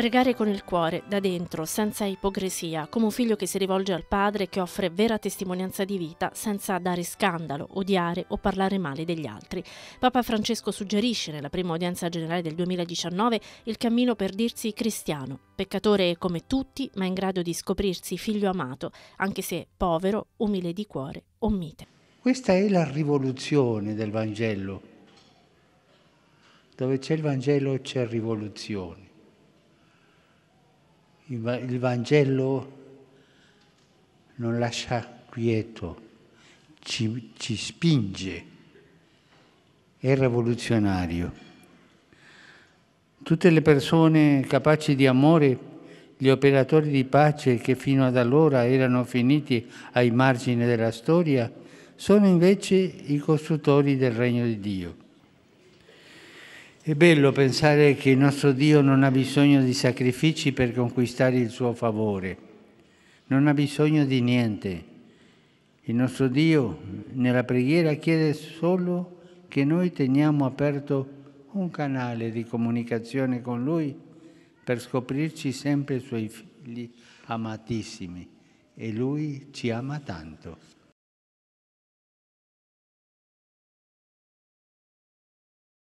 Pregare con il cuore, da dentro, senza ipocrisia, come un figlio che si rivolge al padre che offre vera testimonianza di vita senza dare scandalo, odiare o parlare male degli altri. Papa Francesco suggerisce nella prima udienza generale del 2019 il cammino per dirsi cristiano, peccatore come tutti, ma in grado di scoprirsi figlio amato, anche se povero, umile di cuore o mite. Questa è la rivoluzione del Vangelo. Dove c'è il Vangelo c'è rivoluzione il Vangelo non lascia quieto, ci, ci spinge, è rivoluzionario. Tutte le persone capaci di amore gli operatori di pace che fino ad allora erano finiti ai margini della storia sono invece i costruttori del regno di Dio. È bello pensare che il nostro Dio non ha bisogno di sacrifici per conquistare il suo favore, non ha bisogno di niente. Il nostro Dio nella preghiera chiede solo che noi teniamo aperto un canale di comunicazione con Lui per scoprirci sempre i Suoi figli amatissimi e Lui ci ama tanto.